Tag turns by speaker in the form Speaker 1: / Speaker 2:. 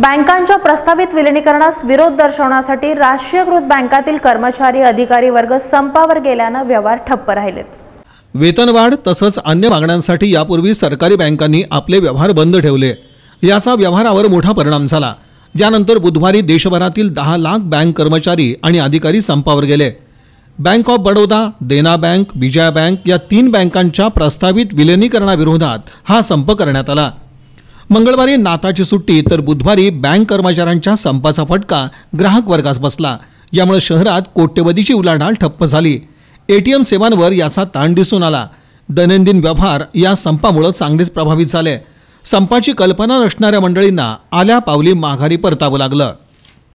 Speaker 1: बँकांच्या प्रस्तावित विलिनीकरणास विरोध दर्शवण्यासाठी राष्ट्रीयकृत बँकातील कर्मचारी अधिकारी वर्ग संपावर गेल्यानं व्यवहार ठप्प राहिलेत
Speaker 2: वेतनवाढ तसंच अन्य मागण्यांसाठी यापूर्वी सरकारी बँकांनी आपले व्यवहार बंद ठेवले याचा व्यवहारावर मोठा परिणाम झाला यानंतर बुधवारी देशभरातील दहा लाख बँक कर्मचारी आणि अधिकारी संपावर गेले bank of Baroda Dena bank Vijaya bank या तीन बँकांच्या प्रस्तावित विलिनीकरणाविरोधात हा संप करण्यात आला मंगळवारी नाताची सुट्टी तर बुधवारी बँक कर्मचाऱ्यांच्या संपाचा फटका ग्राहक वर्गास बसला यामुळे शहरात कोट्यवधीची उलाढाल ठप्प झाली एटीएम सेवांवर याचा ताण दिसून आला दैनंदिन व्यवहार या संपामुळे चांगलेच प्रभावित झाले संपाची कल्पना नसणाऱ्या मंडळींना आल्या पावली माघारी परतावं लागलं